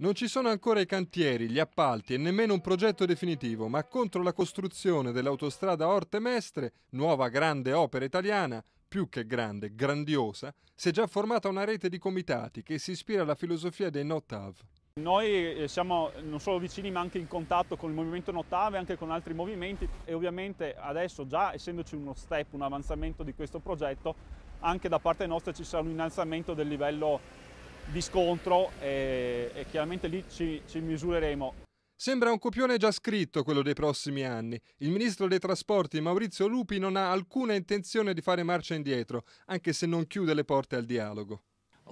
Non ci sono ancora i cantieri, gli appalti e nemmeno un progetto definitivo, ma contro la costruzione dell'autostrada Orte Mestre, nuova grande opera italiana, più che grande, grandiosa, si è già formata una rete di comitati che si ispira alla filosofia dei Notav. Noi eh, siamo non solo vicini ma anche in contatto con il movimento Notav e anche con altri movimenti e ovviamente adesso già essendoci uno step, un avanzamento di questo progetto, anche da parte nostra ci sarà un innalzamento del livello di scontro e, e chiaramente lì ci, ci misureremo. Sembra un copione già scritto quello dei prossimi anni. Il ministro dei trasporti Maurizio Lupi non ha alcuna intenzione di fare marcia indietro, anche se non chiude le porte al dialogo.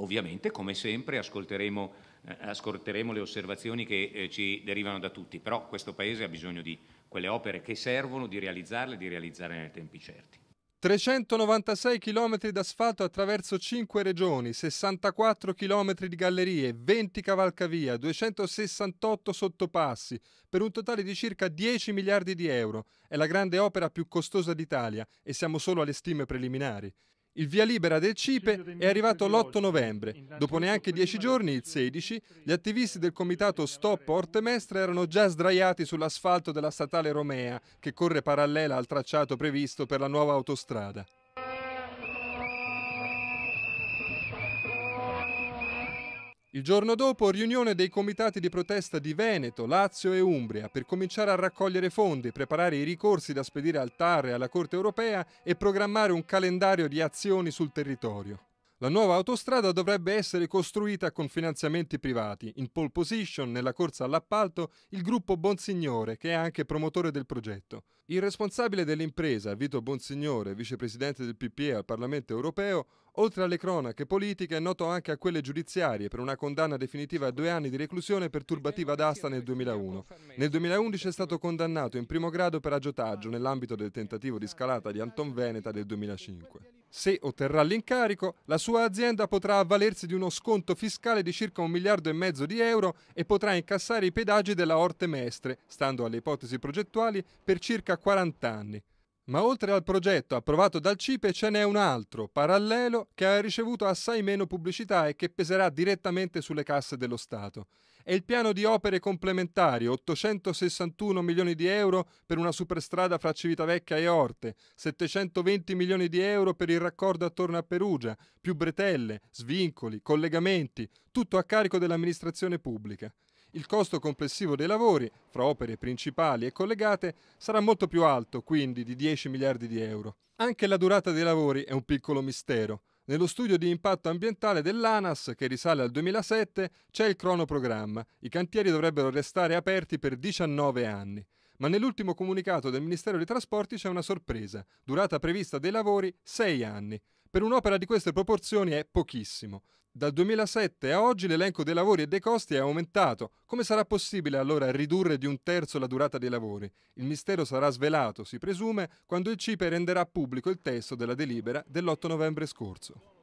Ovviamente, come sempre, ascolteremo, eh, ascolteremo le osservazioni che eh, ci derivano da tutti, però questo Paese ha bisogno di quelle opere che servono, di realizzarle e di realizzarle nei tempi certi. 396 km d'asfalto attraverso 5 regioni, 64 km di gallerie, 20 cavalcavia, 268 sottopassi, per un totale di circa 10 miliardi di euro. È la grande opera più costosa d'Italia e siamo solo alle stime preliminari. Il via libera del CIPE è arrivato l'8 novembre. Dopo neanche dieci giorni, il 16, gli attivisti del comitato Stop Ortemestre erano già sdraiati sull'asfalto della statale Romea, che corre parallela al tracciato previsto per la nuova autostrada. Il giorno dopo riunione dei comitati di protesta di Veneto, Lazio e Umbria per cominciare a raccogliere fondi, preparare i ricorsi da spedire al TAR e alla Corte europea e programmare un calendario di azioni sul territorio. La nuova autostrada dovrebbe essere costruita con finanziamenti privati. In pole position nella corsa all'appalto il gruppo Bonsignore, che è anche promotore del progetto. Il responsabile dell'impresa, Vito Bonsignore, vicepresidente del PPE al Parlamento europeo, oltre alle cronache politiche è noto anche a quelle giudiziarie per una condanna definitiva a due anni di reclusione per turbativa d'asta nel 2001. Nel 2011 è stato condannato in primo grado per agiotaggio nell'ambito del tentativo di scalata di Anton Veneta del 2005. Se otterrà l'incarico, la sua azienda potrà avvalersi di uno sconto fiscale di circa un miliardo e mezzo di euro e potrà incassare i pedaggi della Orte Mestre, stando alle ipotesi progettuali, per circa 40 anni. Ma oltre al progetto approvato dal CIPE ce n'è un altro, parallelo, che ha ricevuto assai meno pubblicità e che peserà direttamente sulle casse dello Stato. È il piano di opere complementari, 861 milioni di euro per una superstrada fra Civitavecchia e Orte, 720 milioni di euro per il raccordo attorno a Perugia, più bretelle, svincoli, collegamenti, tutto a carico dell'amministrazione pubblica. Il costo complessivo dei lavori, fra opere principali e collegate, sarà molto più alto, quindi di 10 miliardi di euro. Anche la durata dei lavori è un piccolo mistero. Nello studio di impatto ambientale dell'ANAS, che risale al 2007, c'è il cronoprogramma. I cantieri dovrebbero restare aperti per 19 anni. Ma nell'ultimo comunicato del Ministero dei Trasporti c'è una sorpresa. Durata prevista dei lavori 6 anni. Per un'opera di queste proporzioni è pochissimo. Dal 2007 a oggi l'elenco dei lavori e dei costi è aumentato. Come sarà possibile allora ridurre di un terzo la durata dei lavori? Il mistero sarà svelato, si presume, quando il CIPE renderà pubblico il testo della delibera dell'8 novembre scorso.